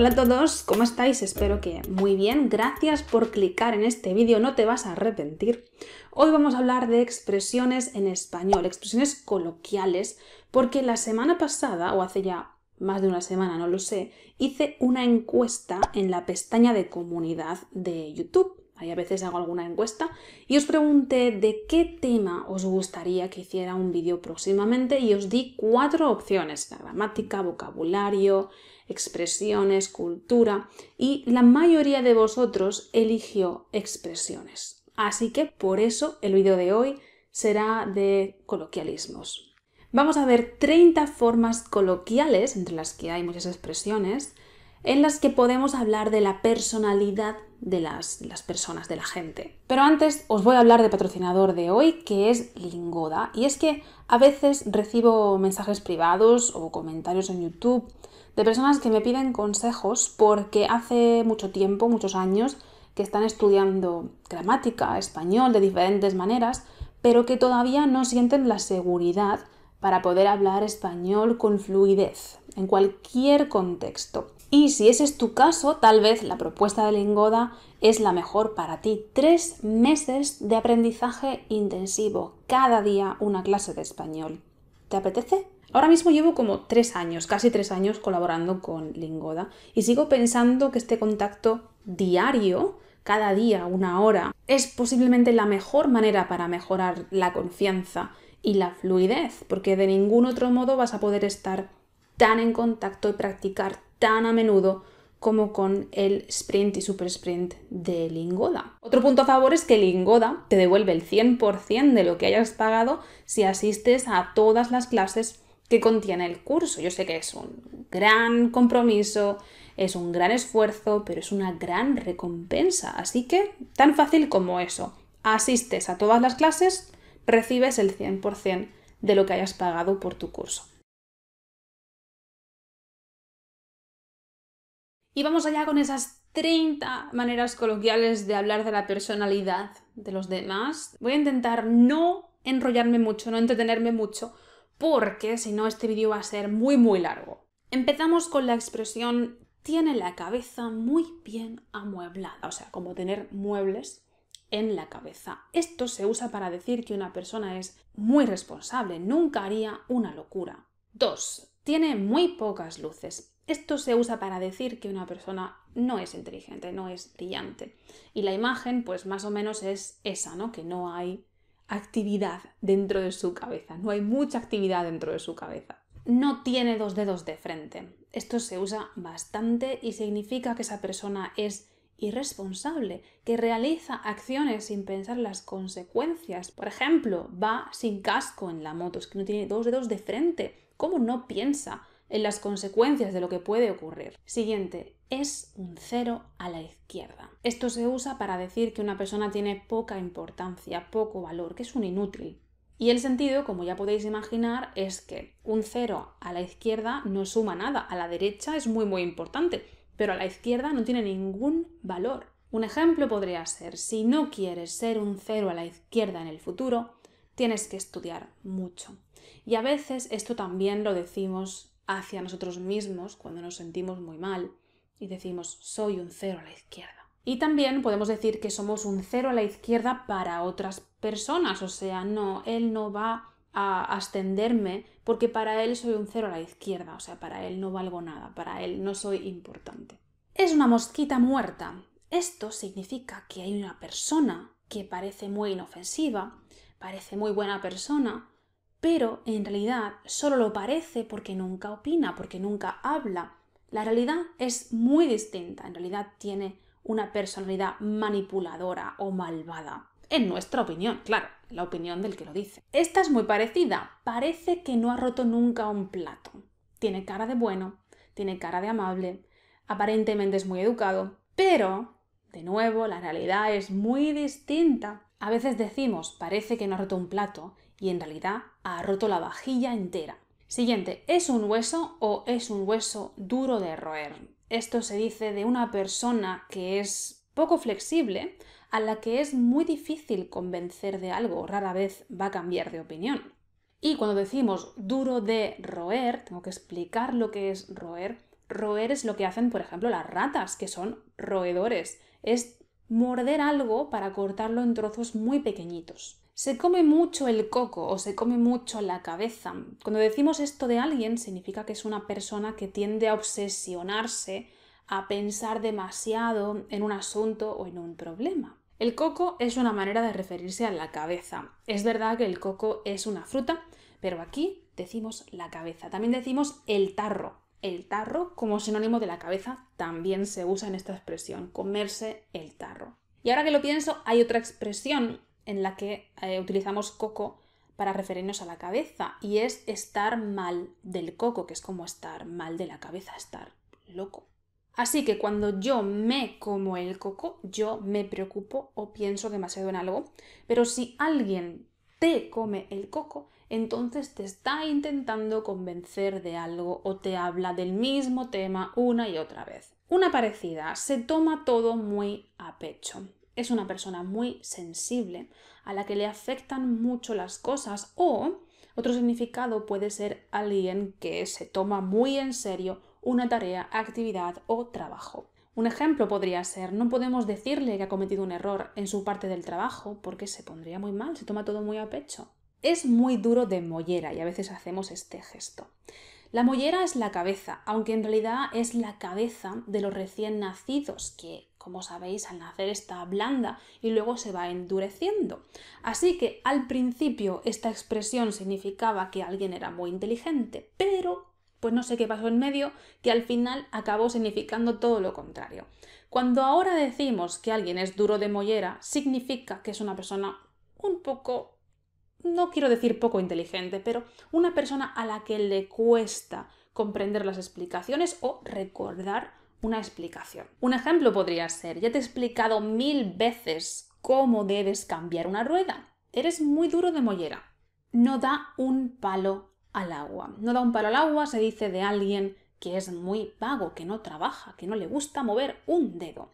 Hola a todos, ¿cómo estáis? Espero que muy bien. Gracias por clicar en este vídeo, no te vas a arrepentir. Hoy vamos a hablar de expresiones en español, expresiones coloquiales, porque la semana pasada, o hace ya más de una semana, no lo sé, hice una encuesta en la pestaña de comunidad de YouTube Ahí a veces hago alguna encuesta y os pregunté de qué tema os gustaría que hiciera un vídeo próximamente y os di cuatro opciones, gramática, vocabulario, expresiones, cultura y la mayoría de vosotros eligió expresiones. Así que por eso el vídeo de hoy será de coloquialismos. Vamos a ver 30 formas coloquiales, entre las que hay muchas expresiones, en las que podemos hablar de la personalidad de las, personas, de la gente. Pero antes os voy a hablar de patrocinador de hoy, que es Lingoda. Y es que a veces recibo mensajes privados o comentarios en YouTube de personas que me piden consejos porque hace mucho tiempo, muchos años, que están estudiando gramática, español, de diferentes maneras, pero que todavía no sienten la seguridad para poder hablar español con fluidez, en cualquier contexto. Y si ese es tu caso, tal vez la propuesta de Lingoda es la mejor para ti. Tres meses de aprendizaje intensivo, cada día una clase de español. ¿Te apetece? Ahora mismo llevo como tres años, casi tres años colaborando con Lingoda y sigo pensando que este contacto diario, cada día una hora, es posiblemente la mejor manera para mejorar la confianza y la fluidez, porque de ningún otro modo vas a poder estar tan en contacto y practicar tan a menudo como con el sprint y super sprint de Lingoda. Otro punto a favor es que Lingoda te devuelve el 100% de lo que hayas pagado si asistes a todas las clases que contiene el curso. Yo sé que es un gran compromiso, es un gran esfuerzo, pero es una gran recompensa. Así que tan fácil como eso. Asistes a todas las clases, recibes el 100% de lo que hayas pagado por tu curso. Y vamos allá con esas 30 maneras coloquiales de hablar de la personalidad de los demás. Voy a intentar no enrollarme mucho, no entretenerme mucho, porque si no este vídeo va a ser muy muy largo. Empezamos con la expresión tiene la cabeza muy bien amueblada, o sea, como tener muebles en la cabeza. Esto se usa para decir que una persona es muy responsable, nunca haría una locura. 2. Tiene muy pocas luces. Esto se usa para decir que una persona no es inteligente, no es brillante. Y la imagen, pues más o menos es esa, ¿no? Que no hay actividad dentro de su cabeza, no hay mucha actividad dentro de su cabeza. No tiene dos dedos de frente. Esto se usa bastante y significa que esa persona es irresponsable, que realiza acciones sin pensar las consecuencias. Por ejemplo, va sin casco en la moto, es que no tiene dos dedos de frente. ¿Cómo no piensa? en las consecuencias de lo que puede ocurrir. Siguiente, es un cero a la izquierda. Esto se usa para decir que una persona tiene poca importancia, poco valor, que es un inútil. Y el sentido, como ya podéis imaginar, es que un cero a la izquierda no suma nada, a la derecha es muy muy importante, pero a la izquierda no tiene ningún valor. Un ejemplo podría ser, si no quieres ser un cero a la izquierda en el futuro, tienes que estudiar mucho. Y a veces esto también lo decimos hacia nosotros mismos cuando nos sentimos muy mal y decimos soy un cero a la izquierda. Y también podemos decir que somos un cero a la izquierda para otras personas, o sea, no, él no va a ascenderme porque para él soy un cero a la izquierda, o sea, para él no valgo nada, para él no soy importante. Es una mosquita muerta. Esto significa que hay una persona que parece muy inofensiva, parece muy buena persona, pero en realidad solo lo parece porque nunca opina, porque nunca habla. La realidad es muy distinta, en realidad tiene una personalidad manipuladora o malvada. En nuestra opinión, claro, la opinión del que lo dice. Esta es muy parecida, parece que no ha roto nunca un plato. Tiene cara de bueno, tiene cara de amable, aparentemente es muy educado, pero, de nuevo, la realidad es muy distinta. A veces decimos, parece que no ha roto un plato, y en realidad ha roto la vajilla entera. Siguiente, ¿es un hueso o es un hueso duro de roer? Esto se dice de una persona que es poco flexible, a la que es muy difícil convencer de algo, rara vez va a cambiar de opinión. Y cuando decimos duro de roer, tengo que explicar lo que es roer. Roer es lo que hacen, por ejemplo, las ratas, que son roedores. Es morder algo para cortarlo en trozos muy pequeñitos. Se come mucho el coco o se come mucho la cabeza. Cuando decimos esto de alguien, significa que es una persona que tiende a obsesionarse, a pensar demasiado en un asunto o en un problema. El coco es una manera de referirse a la cabeza. Es verdad que el coco es una fruta, pero aquí decimos la cabeza. También decimos el tarro, el tarro como sinónimo de la cabeza también se usa en esta expresión, comerse el tarro. Y ahora que lo pienso, hay otra expresión en la que eh, utilizamos coco para referirnos a la cabeza y es estar mal del coco, que es como estar mal de la cabeza, estar loco. Así que cuando yo me como el coco, yo me preocupo o pienso demasiado en algo, pero si alguien te come el coco, entonces te está intentando convencer de algo o te habla del mismo tema una y otra vez. Una parecida, se toma todo muy a pecho. Es una persona muy sensible, a la que le afectan mucho las cosas o otro significado puede ser alguien que se toma muy en serio una tarea, actividad o trabajo. Un ejemplo podría ser, no podemos decirle que ha cometido un error en su parte del trabajo porque se pondría muy mal, se toma todo muy a pecho. Es muy duro de mollera y a veces hacemos este gesto. La mollera es la cabeza, aunque en realidad es la cabeza de los recién nacidos, que, como sabéis, al nacer está blanda y luego se va endureciendo. Así que al principio esta expresión significaba que alguien era muy inteligente, pero pues no sé qué pasó en medio, que al final acabó significando todo lo contrario. Cuando ahora decimos que alguien es duro de mollera, significa que es una persona un poco no quiero decir poco inteligente, pero una persona a la que le cuesta comprender las explicaciones o recordar una explicación. Un ejemplo podría ser, ya te he explicado mil veces cómo debes cambiar una rueda. Eres muy duro de mollera. No da un palo al agua. No da un palo al agua se dice de alguien que es muy vago, que no trabaja, que no le gusta mover un dedo.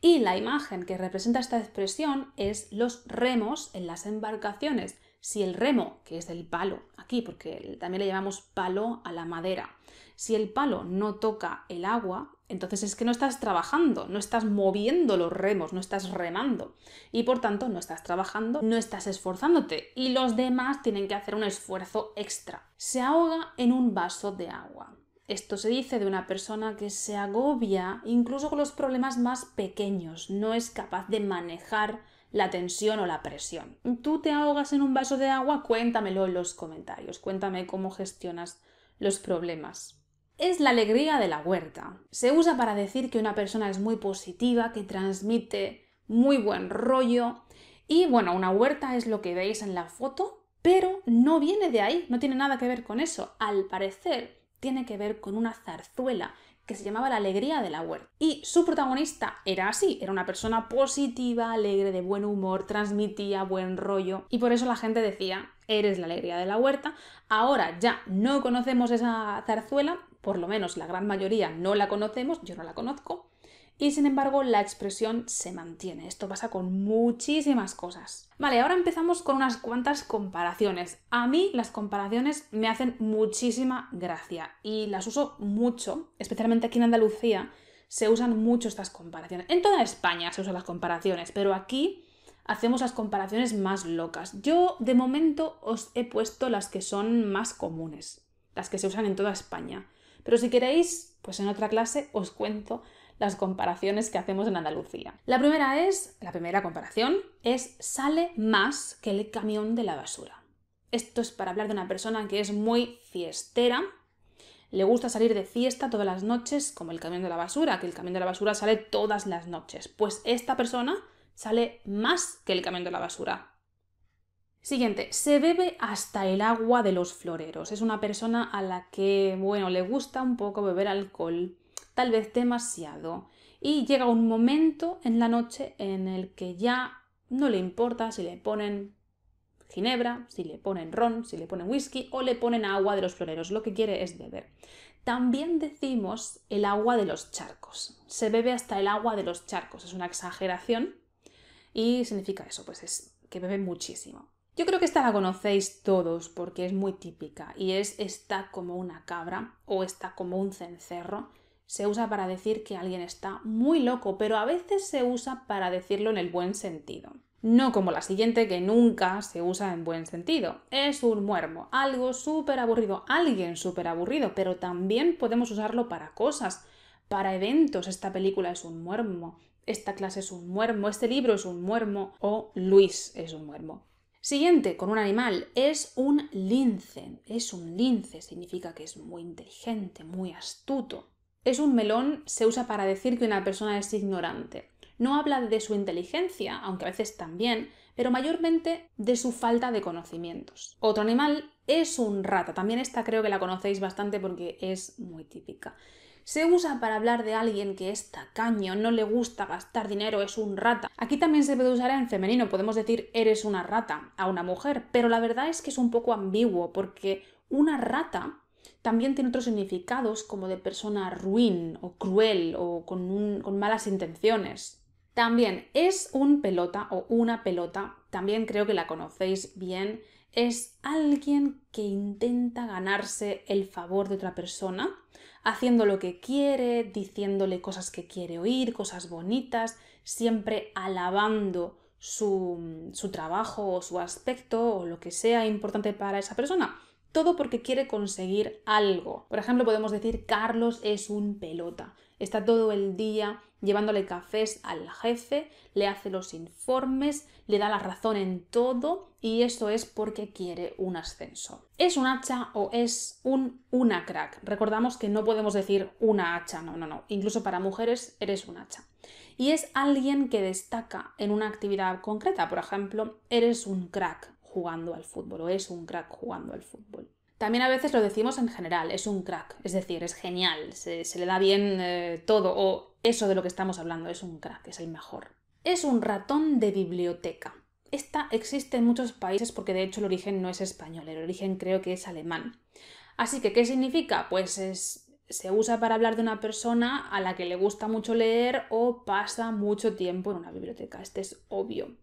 Y la imagen que representa esta expresión es los remos en las embarcaciones si el remo, que es el palo, aquí, porque también le llamamos palo a la madera, si el palo no toca el agua, entonces es que no estás trabajando, no estás moviendo los remos, no estás remando. Y por tanto no estás trabajando, no estás esforzándote. Y los demás tienen que hacer un esfuerzo extra. Se ahoga en un vaso de agua. Esto se dice de una persona que se agobia incluso con los problemas más pequeños, no es capaz de manejar la tensión o la presión. ¿Tú te ahogas en un vaso de agua? Cuéntamelo en los comentarios, cuéntame cómo gestionas los problemas. Es la alegría de la huerta. Se usa para decir que una persona es muy positiva, que transmite muy buen rollo. Y bueno, una huerta es lo que veis en la foto, pero no viene de ahí, no tiene nada que ver con eso. Al parecer, tiene que ver con una zarzuela que se llamaba La Alegría de la Huerta. Y su protagonista era así, era una persona positiva, alegre, de buen humor, transmitía buen rollo y por eso la gente decía, eres la alegría de la huerta. Ahora ya no conocemos esa zarzuela, por lo menos la gran mayoría no la conocemos, yo no la conozco, y sin embargo la expresión se mantiene. Esto pasa con muchísimas cosas. Vale, ahora empezamos con unas cuantas comparaciones. A mí las comparaciones me hacen muchísima gracia y las uso mucho, especialmente aquí en Andalucía se usan mucho estas comparaciones. En toda España se usan las comparaciones, pero aquí hacemos las comparaciones más locas. Yo de momento os he puesto las que son más comunes, las que se usan en toda España. Pero si queréis, pues en otra clase os cuento las comparaciones que hacemos en Andalucía. La primera es, la primera comparación es sale más que el camión de la basura. Esto es para hablar de una persona que es muy fiestera, le gusta salir de fiesta todas las noches, como el camión de la basura, que el camión de la basura sale todas las noches. Pues esta persona sale más que el camión de la basura. Siguiente, se bebe hasta el agua de los floreros. Es una persona a la que, bueno, le gusta un poco beber alcohol tal vez demasiado, y llega un momento en la noche en el que ya no le importa si le ponen ginebra, si le ponen ron, si le ponen whisky o le ponen agua de los floreros, lo que quiere es beber. También decimos el agua de los charcos. Se bebe hasta el agua de los charcos, es una exageración y significa eso, pues es que bebe muchísimo. Yo creo que esta la conocéis todos porque es muy típica y es está como una cabra o está como un cencerro se usa para decir que alguien está muy loco, pero a veces se usa para decirlo en el buen sentido. No como la siguiente que nunca se usa en buen sentido. Es un muermo, algo súper aburrido, alguien súper aburrido, pero también podemos usarlo para cosas, para eventos. Esta película es un muermo, esta clase es un muermo, este libro es un muermo o Luis es un muermo. Siguiente, con un animal, es un lince. Es un lince, significa que es muy inteligente, muy astuto es un melón se usa para decir que una persona es ignorante. No habla de su inteligencia, aunque a veces también, pero mayormente de su falta de conocimientos. Otro animal es un rata, también esta creo que la conocéis bastante porque es muy típica. Se usa para hablar de alguien que es tacaño, no le gusta gastar dinero, es un rata. Aquí también se puede usar en femenino, podemos decir eres una rata a una mujer, pero la verdad es que es un poco ambiguo porque una rata también tiene otros significados como de persona ruin o cruel o con, malas intenciones. También es un pelota o una pelota, también creo que la conocéis bien, es alguien que intenta ganarse el favor de otra persona, haciendo lo que quiere, diciéndole cosas que quiere oír, cosas bonitas, siempre alabando su trabajo o su aspecto o lo que sea importante para esa persona. Todo porque quiere conseguir algo. Por ejemplo, podemos decir Carlos es un pelota. Está todo el día llevándole cafés al jefe, le hace los informes, le da la razón en todo y eso es porque quiere un ascenso. ¿Es un hacha o es un una crack? Recordamos que no podemos decir una hacha, no, no, no. Incluso para mujeres eres un hacha. Y es alguien que destaca en una actividad concreta, por ejemplo, eres un crack jugando al fútbol o es un crack jugando al fútbol. También a veces lo decimos en general, es un crack, es decir, es genial, se, le da bien eh, todo o eso de lo que estamos hablando es un crack, es el mejor. Es un ratón de biblioteca. Esta existe en muchos países porque de hecho el origen no es español, el origen creo que es alemán. Así que, ¿qué significa? Pues se usa para hablar de una persona a la que le gusta mucho leer o pasa mucho tiempo en una biblioteca. Este es obvio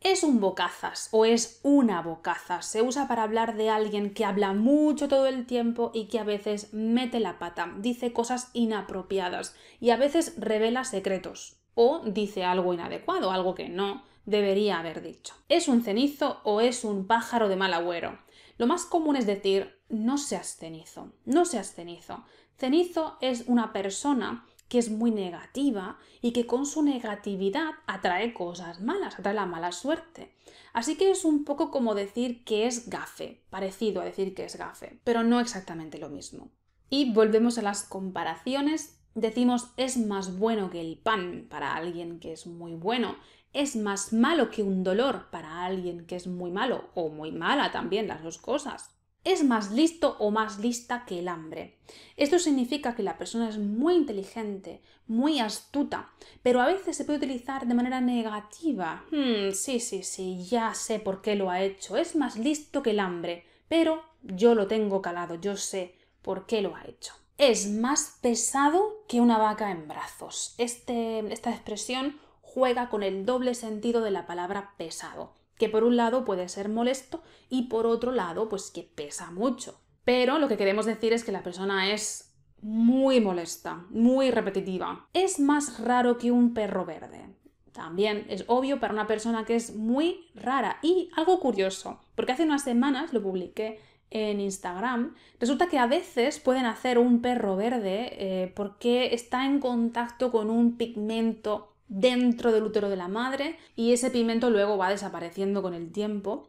es un bocazas o es una bocazas. Se usa para hablar de alguien que habla mucho todo el tiempo y que a veces mete la pata, dice cosas inapropiadas y a veces revela secretos o dice algo inadecuado, algo que no debería haber dicho. ¿Es un cenizo o es un pájaro de mal agüero? Lo más común es decir, no seas cenizo, no seas cenizo. Cenizo es una persona que es muy negativa y que con su negatividad atrae cosas malas, atrae la mala suerte. Así que es un poco como decir que es gafe, parecido a decir que es gafe, pero no exactamente lo mismo. Y volvemos a las comparaciones. Decimos es más bueno que el pan para alguien que es muy bueno, es más malo que un dolor para alguien que es muy malo o muy mala también, las dos cosas es más listo o más lista que el hambre. Esto significa que la persona es muy inteligente, muy astuta, pero a veces se puede utilizar de manera negativa. Hmm, sí, sí, sí, ya sé por qué lo ha hecho. Es más listo que el hambre, pero yo lo tengo calado, yo sé por qué lo ha hecho. Es más pesado que una vaca en brazos. Este, esta expresión juega con el doble sentido de la palabra pesado que por un lado puede ser molesto y por otro lado pues que pesa mucho. Pero lo que queremos decir es que la persona es muy molesta, muy repetitiva. Es más raro que un perro verde. También es obvio para una persona que es muy rara y algo curioso, porque hace unas semanas lo publiqué en Instagram, resulta que a veces pueden hacer un perro verde eh, porque está en contacto con un pigmento dentro del útero de la madre y ese pimiento luego va desapareciendo con el tiempo.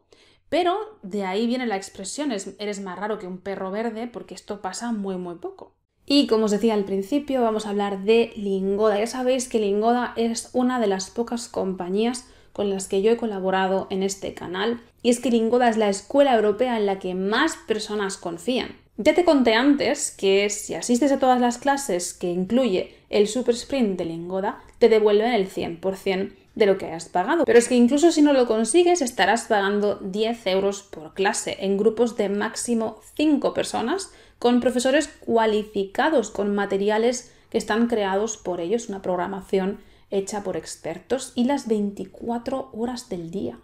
Pero de ahí viene la expresión, eres más raro que un perro verde porque esto pasa muy muy poco. Y como os decía al principio, vamos a hablar de Lingoda. Ya sabéis que Lingoda es una de las pocas compañías con las que yo he colaborado en este canal. Y es que Lingoda es la escuela europea en la que más personas confían. Ya te conté antes que si asistes a todas las clases que incluye el super sprint de Lingoda te devuelven el 100% de lo que has pagado. Pero es que incluso si no lo consigues, estarás pagando 10 euros por clase en grupos de máximo 5 personas con profesores cualificados, con materiales que están creados por ellos, una programación hecha por expertos y las 24 horas del día.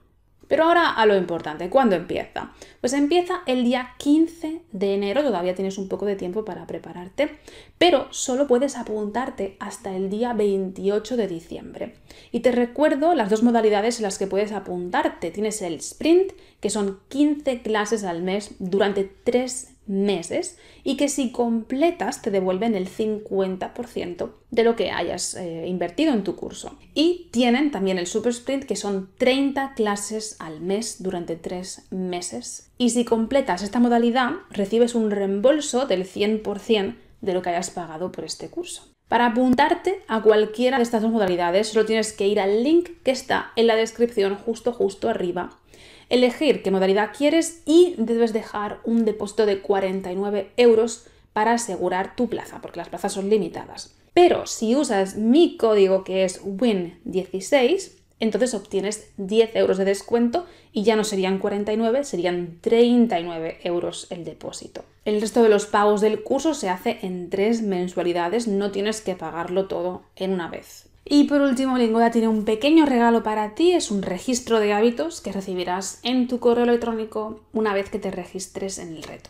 Pero ahora a lo importante, ¿cuándo empieza? Pues empieza el día 15 de enero, todavía tienes un poco de tiempo para prepararte, pero solo puedes apuntarte hasta el día 28 de diciembre. Y te recuerdo las dos modalidades en las que puedes apuntarte. Tienes el sprint, que son 15 clases al mes durante 3 meses y que si completas te devuelven el 50% de lo que hayas eh, invertido en tu curso. Y tienen también el Super Sprint que son 30 clases al mes durante 3 meses. Y si completas esta modalidad recibes un reembolso del 100% de lo que hayas pagado por este curso. Para apuntarte a cualquiera de estas dos modalidades solo tienes que ir al link que está en la descripción justo justo arriba elegir qué modalidad quieres y debes dejar un depósito de 49 euros para asegurar tu plaza, porque las plazas son limitadas. Pero si usas mi código que es WIN16, entonces obtienes 10 euros de descuento y ya no serían 49, serían 39 euros el depósito. El resto de los pagos del curso se hace en tres mensualidades, no tienes que pagarlo todo en una vez. Y por último, Lingoda tiene un pequeño regalo para ti, es un registro de hábitos que recibirás en tu correo electrónico una vez que te registres en el reto.